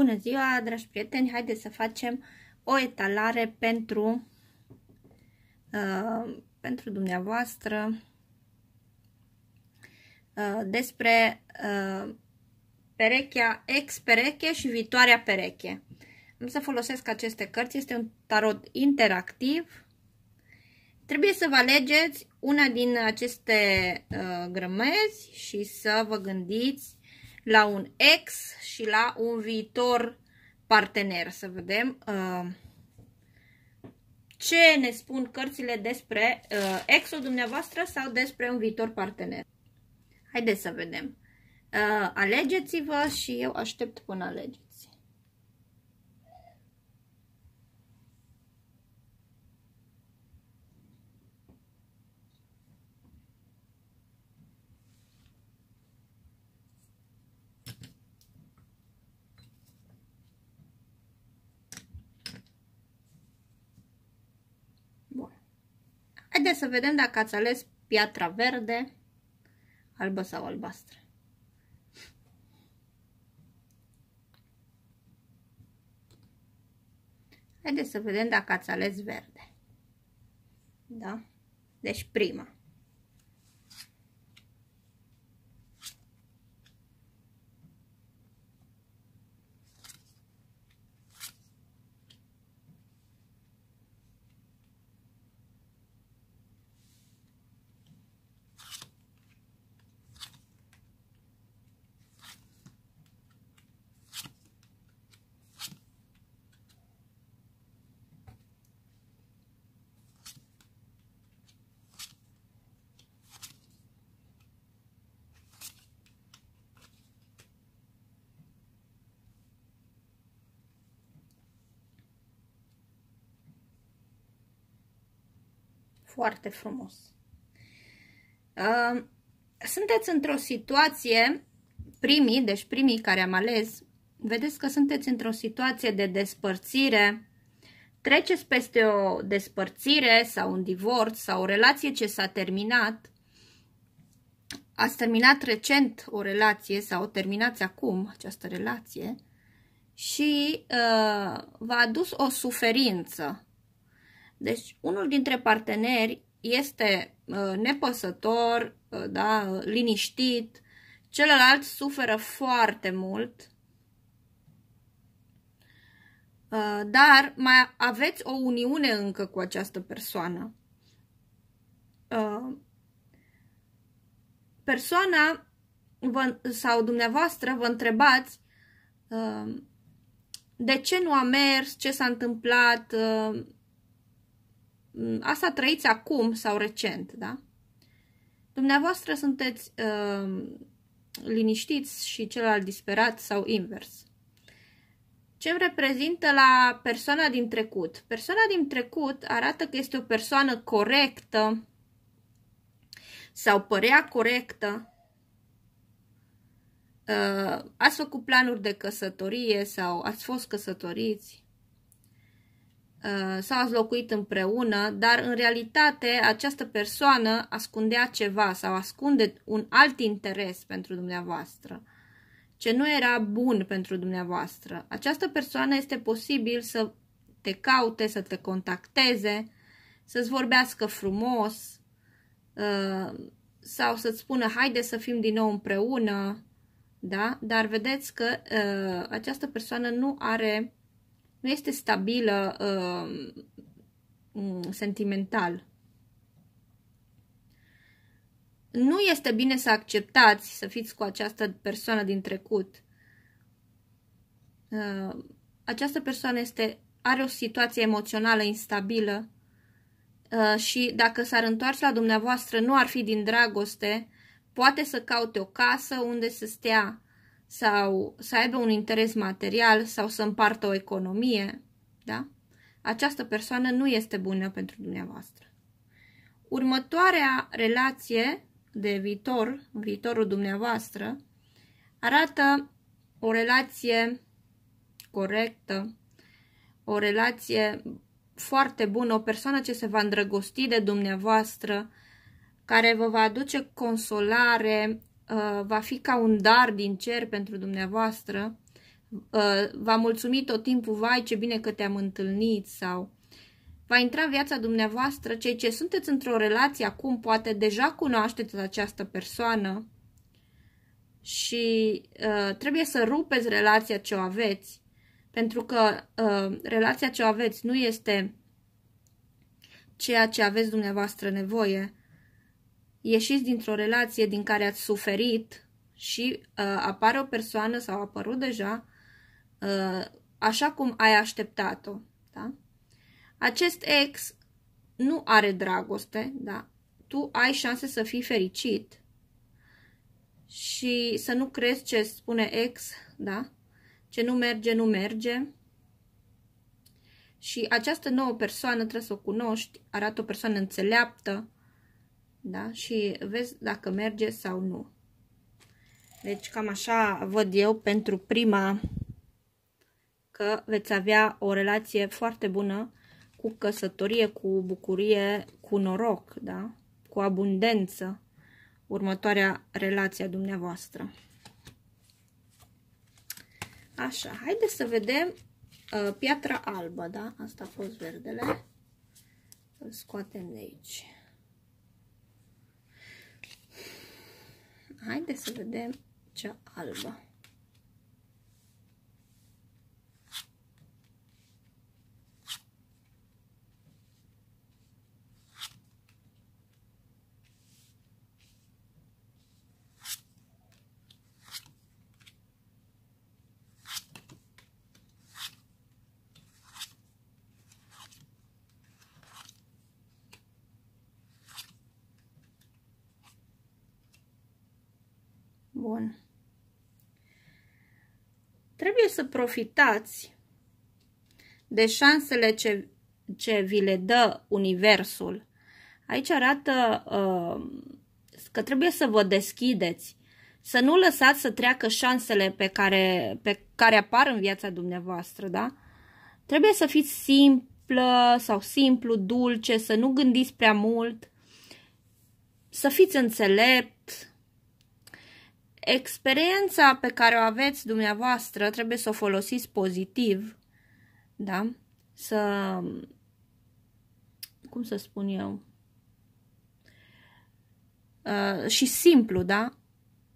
Bună ziua, dragi prieteni! Haideți să facem o etalare pentru, uh, pentru dumneavoastră uh, despre uh, perechea ex-pereche și viitoarea pereche. Am să folosesc aceste cărți, este un tarot interactiv. Trebuie să vă alegeți una din aceste uh, grămezi și să vă gândiți la un ex și la un viitor partener. Să vedem uh, ce ne spun cărțile despre uh, exul dumneavoastră sau despre un viitor partener. Haideți să vedem. Uh, Alegeți-vă și eu aștept până alegeți. Haideți să vedem dacă ați ales piatra verde, albă sau albastră. Haideți să vedem dacă ați ales verde. Da? Deci prima. Foarte frumos. Sunteți într-o situație, primii, deci primii care am ales, vedeți că sunteți într-o situație de despărțire, treceți peste o despărțire sau un divorț sau o relație ce s-a terminat, ați terminat recent o relație sau o terminați acum această relație și uh, v-a adus o suferință deci, unul dintre parteneri este uh, nepăsător, uh, da, liniștit, celălalt suferă foarte mult, uh, dar mai aveți o uniune încă cu această persoană. Persoana vă, sau dumneavoastră vă întrebați de ce nu a mers, ce s-a întâmplat, Mm, asta trăiți acum sau recent, da? Dumneavoastră sunteți uh, liniștiți și celălalt disperat sau invers. Ce îmi reprezintă la persoana din trecut? Persoana din trecut arată că este o persoană corectă sau părea corectă. Uh, ați făcut planuri de căsătorie sau ați fost căsătoriți Uh, sau a locuit împreună, dar în realitate această persoană ascundea ceva sau ascunde un alt interes pentru dumneavoastră, ce nu era bun pentru dumneavoastră. Această persoană este posibil să te caute, să te contacteze, să-ți vorbească frumos uh, sau să-ți spună haide să fim din nou împreună, da? dar vedeți că uh, această persoană nu are nu este stabilă uh, mm, sentimental. Nu este bine să acceptați să fiți cu această persoană din trecut. Uh, această persoană este, are o situație emoțională instabilă uh, și dacă s-ar întoarce la dumneavoastră, nu ar fi din dragoste, poate să caute o casă unde să stea sau să aibă un interes material sau să împartă o economie, da? Această persoană nu este bună pentru dumneavoastră. Următoarea relație de viitor, viitorul dumneavoastră, arată o relație corectă, o relație foarte bună, o persoană ce se va îndrăgosti de dumneavoastră, care vă va aduce consolare, Uh, va fi ca un dar din cer pentru dumneavoastră. Uh, va mulțumi tot timpul, vai ce bine că te-am întâlnit sau va intra în viața dumneavoastră, cei ce sunteți într-o relație acum, poate deja cunoașteți această persoană și uh, trebuie să rupeți relația ce o aveți, pentru că uh, relația ce o aveți nu este ceea ce aveți dumneavoastră nevoie ieșiți dintr-o relație din care ați suferit și uh, apare o persoană sau a apărut deja uh, așa cum ai așteptat-o. Da? Acest ex nu are dragoste, da? tu ai șanse să fii fericit și să nu crezi ce spune ex, da? ce nu merge, nu merge. Și această nouă persoană trebuie să o cunoști, arată o persoană înțeleaptă, da? Și vezi dacă merge sau nu. Deci cam așa văd eu pentru prima că veți avea o relație foarte bună cu căsătorie, cu bucurie, cu noroc, da? cu abundență următoarea relație a dumneavoastră. Așa, haideți să vedem uh, piatra albă, da? Asta a fost verdele. Îl scoatem de aici. Haideți să vedem cea albă. Bun. Trebuie să profitați de șansele ce, ce vi le dă Universul. Aici arată uh, că trebuie să vă deschideți, să nu lăsați să treacă șansele pe care, pe care apar în viața dumneavoastră, da? Trebuie să fiți simplă sau simplu, dulce, să nu gândiți prea mult, să fiți înțelept, experiența pe care o aveți dumneavoastră trebuie să o folosiți pozitiv, da? Să, cum să spun eu, uh, și simplu, da?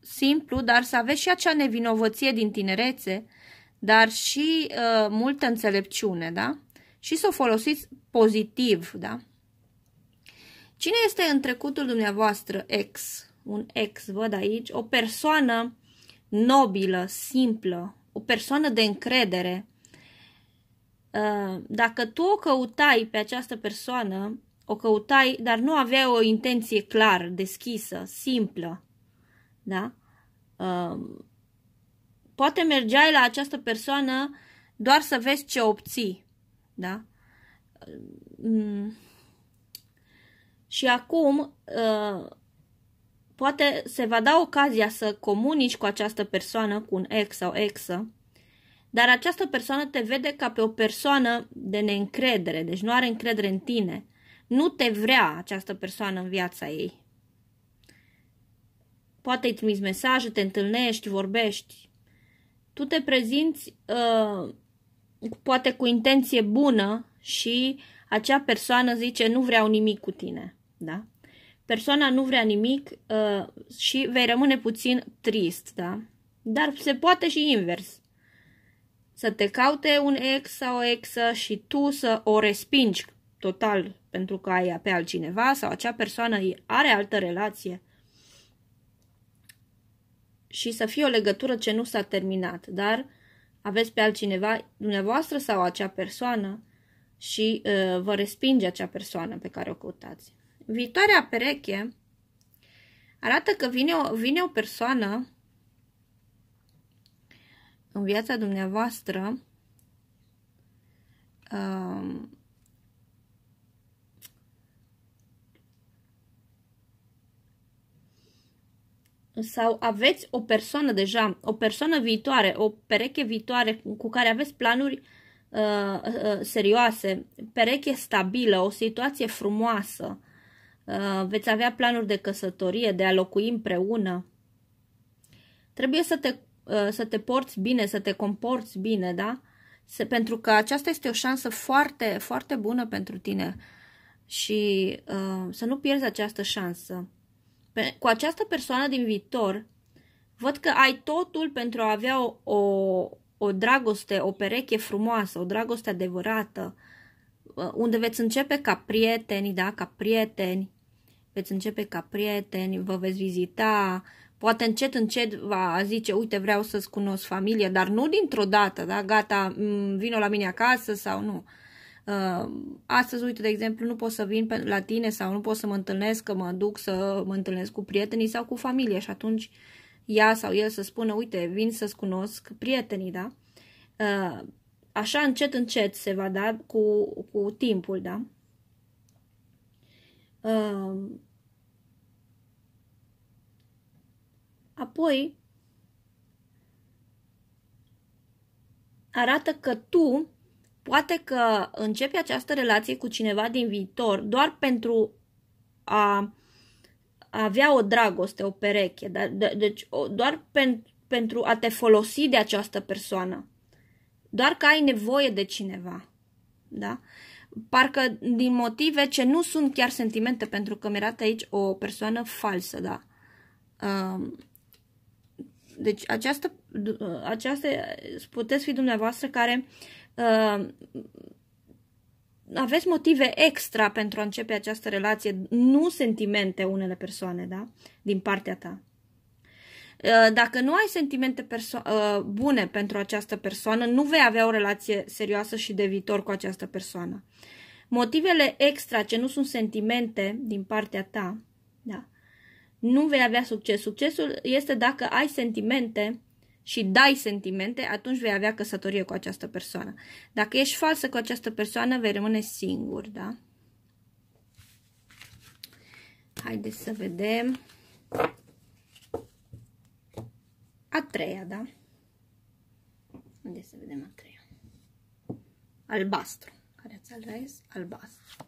Simplu, dar să aveți și acea nevinovăție din tinerețe, dar și uh, multă înțelepciune, da? Și să o folosiți pozitiv, da? Cine este în trecutul dumneavoastră ex? un ex, văd aici, o persoană nobilă, simplă, o persoană de încredere. Uh, dacă tu o căutai pe această persoană, o căutai, dar nu aveai o intenție clară, deschisă, simplă, da? Uh, poate mergeai la această persoană doar să vezi ce obții, da? Uh, mm. Și acum Poate se va da ocazia să comunici cu această persoană, cu un ex sau exă, dar această persoană te vede ca pe o persoană de neîncredere, deci nu are încredere în tine. Nu te vrea această persoană în viața ei. Poate îi trimiți mesaje, te întâlnești, vorbești. Tu te prezinți uh, poate cu intenție bună și acea persoană zice nu vreau nimic cu tine. Da? persoana nu vrea nimic uh, și vei rămâne puțin trist, da? Dar se poate și invers. Să te caute un ex sau o exă și tu să o respingi total pentru că ai pe altcineva sau acea persoană are altă relație și să fie o legătură ce nu s-a terminat, dar aveți pe altcineva, dumneavoastră sau acea persoană, și uh, vă respinge acea persoană pe care o căutați. Viitoarea pereche arată că vine o, vine o persoană în viața dumneavoastră um, sau aveți o persoană deja, o persoană viitoare, o pereche viitoare cu care aveți planuri uh, uh, serioase, pereche stabilă, o situație frumoasă, Uh, veți avea planuri de căsătorie, de a locui împreună. Trebuie să te, uh, să te porți bine, să te comporți bine, da? Se, pentru că aceasta este o șansă foarte, foarte bună pentru tine și uh, să nu pierzi această șansă. Pe, cu această persoană din viitor, văd că ai totul pentru a avea o, o, o dragoste, o pereche frumoasă, o dragoste adevărată, uh, unde veți începe ca prieteni, da, ca prieteni, veți începe ca prieteni, vă veți vizita, poate încet, încet va zice, uite, vreau să-ți cunosc familia, dar nu dintr-o dată, da, gata, mm, vino la mine acasă sau nu. Uh, astăzi, uite, de exemplu, nu pot să vin pe, la tine sau nu pot să mă întâlnesc, că mă duc să mă întâlnesc cu prietenii sau cu familie și atunci ea sau el să spună, uite, vin să-ți cunosc prietenii, da? Uh, așa încet, încet se va da cu, cu timpul, da? Apoi, arată că tu poate că începi această relație cu cineva din viitor doar pentru a avea o dragoste, o pereche, dar, de, deci doar pen, pentru a te folosi de această persoană. Doar că ai nevoie de cineva. Da? parcă din motive ce nu sunt chiar sentimente, pentru că mi arată aici o persoană falsă, da? Deci această, această puteți fi dumneavoastră care aveți motive extra pentru a începe această relație, nu sentimente unele persoane, da? Din partea ta. Uh, dacă nu ai sentimente uh, bune pentru această persoană, nu vei avea o relație serioasă și de viitor cu această persoană. Motivele extra ce nu sunt sentimente din partea ta, da, nu vei avea succes. Succesul este dacă ai sentimente și dai sentimente, atunci vei avea căsătorie cu această persoană. Dacă ești falsă cu această persoană, vei rămâne singur, da? Haideți să vedem a treia, da? Unde să vedem a treia? Albastru. Care ți a albastru.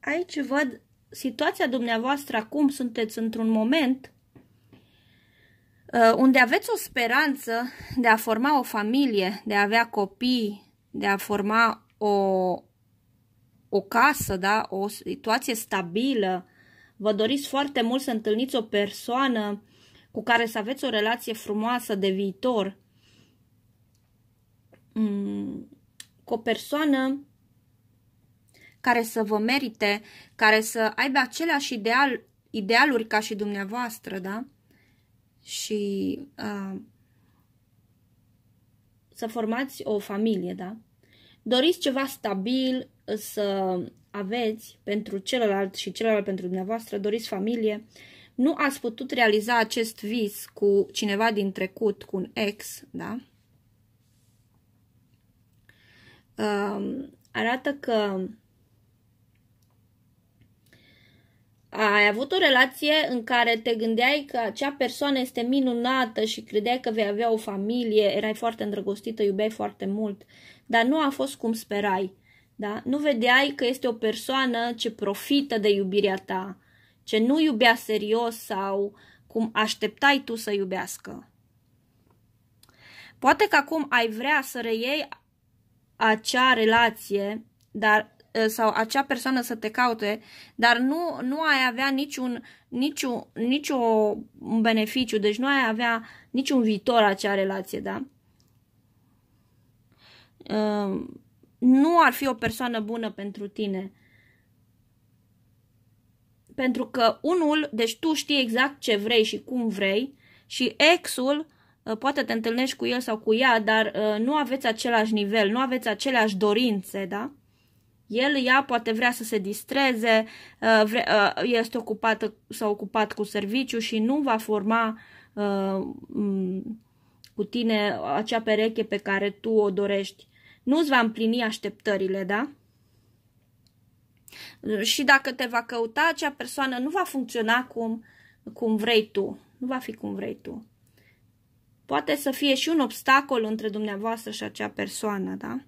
Aici văd situația dumneavoastră acum, sunteți într-un moment uh, unde aveți o speranță de a forma o familie, de a avea copii, de a forma o, o casă, da? o situație stabilă, vă doriți foarte mult să întâlniți o persoană cu care să aveți o relație frumoasă de viitor, mm, cu o persoană care să vă merite, care să aibă aceleași ideal, idealuri ca și dumneavoastră, da? Și uh, să formați o familie, da? Doriți ceva stabil uh, să aveți pentru celălalt și celălalt pentru dumneavoastră, doriți familie, nu ați putut realiza acest vis cu cineva din trecut, cu un ex, da? Uh, arată că ai avut o relație în care te gândeai că acea persoană este minunată și credeai că vei avea o familie, erai foarte îndrăgostită, iubeai foarte mult, dar nu a fost cum sperai. Da? Nu vedeai că este o persoană ce profită de iubirea ta, ce nu iubea serios sau cum așteptai tu să iubească. Poate că acum ai vrea să reiei acea relație, dar sau acea persoană să te caute, dar nu, nu ai avea niciun, niciun, niciun beneficiu, deci nu ai avea niciun viitor acea relație, da? Nu ar fi o persoană bună pentru tine. Pentru că unul, deci tu știi exact ce vrei și cum vrei și exul poate te întâlnești cu el sau cu ea, dar nu aveți același nivel, nu aveți aceleași dorințe, da? El, ea poate vrea să se distreze, uh, uh, este ocupată sau ocupat cu serviciu și nu va forma uh, cu tine acea pereche pe care tu o dorești. Nu îți va împlini așteptările, da? Și dacă te va căuta, acea persoană nu va funcționa cum, cum vrei tu. Nu va fi cum vrei tu. Poate să fie și un obstacol între dumneavoastră și acea persoană, da?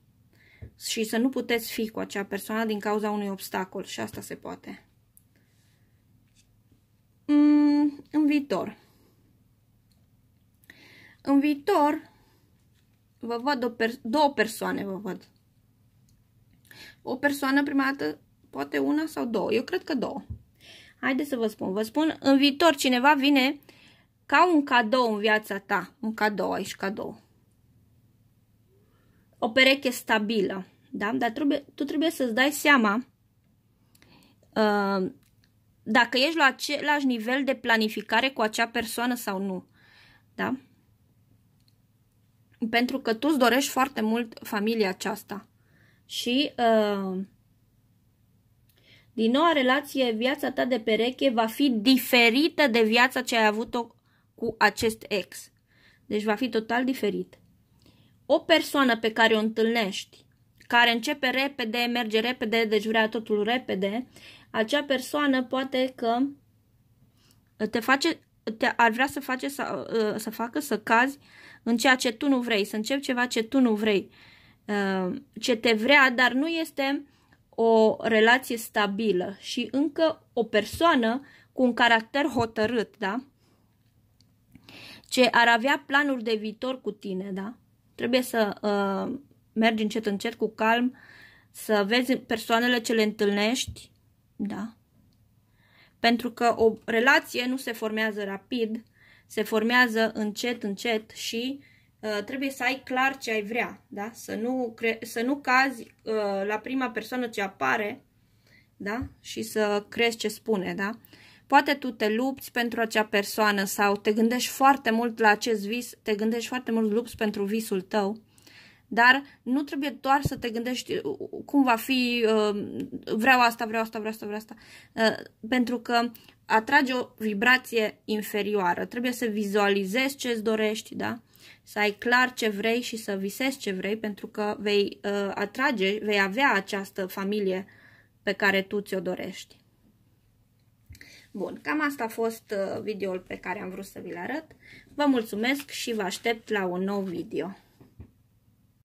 și să nu puteți fi cu acea persoană din cauza unui obstacol și asta se poate. Mm, în viitor. În viitor vă văd o per două persoane vă văd. O persoană prima dată, poate una sau două. Eu cred că două. Haideți să vă spun. Vă spun, în viitor cineva vine ca un cadou în viața ta. Un cadou, aici cadou o pereche stabilă, da? Dar trebuie, tu trebuie să-ți dai seama uh, dacă ești la același nivel de planificare cu acea persoană sau nu, da? Pentru că tu îți dorești foarte mult familia aceasta. Și uh, din noua relație, viața ta de pereche va fi diferită de viața ce ai avut-o cu acest ex. Deci va fi total diferit o persoană pe care o întâlnești, care începe repede, merge repede, deci vrea totul repede, acea persoană poate că te face, te, ar vrea să, face, să, uh, să facă să cazi în ceea ce tu nu vrei, să începi ceva ce tu nu vrei, uh, ce te vrea, dar nu este o relație stabilă și încă o persoană cu un caracter hotărât, da? Ce ar avea planuri de viitor cu tine, da? Trebuie să uh, mergi încet, încet, cu calm, să vezi persoanele ce le întâlnești, da. Pentru că o relație nu se formează rapid, se formează încet, încet și uh, trebuie să ai clar ce ai vrea, da? Să nu, cre- să nu cazi uh, la prima persoană ce apare, da? Și să crezi ce spune, da? Poate tu te lupți pentru acea persoană sau te gândești foarte mult la acest vis, te gândești foarte mult lupți pentru visul tău, dar nu trebuie doar să te gândești uh, uh, cum va fi, uh, vreau asta, vreau asta, vreau asta, vreau asta, pentru că atrage o vibrație inferioară. Trebuie să vizualizezi ce îți dorești, da? Să ai clar ce vrei și să visezi ce vrei, pentru că vei atrage, vei avea această familie pe care tu ți-o dorești. Bun, cam asta a fost uh, videoul pe care am vrut să vi-l arăt. Vă mulțumesc și vă aștept la un nou video.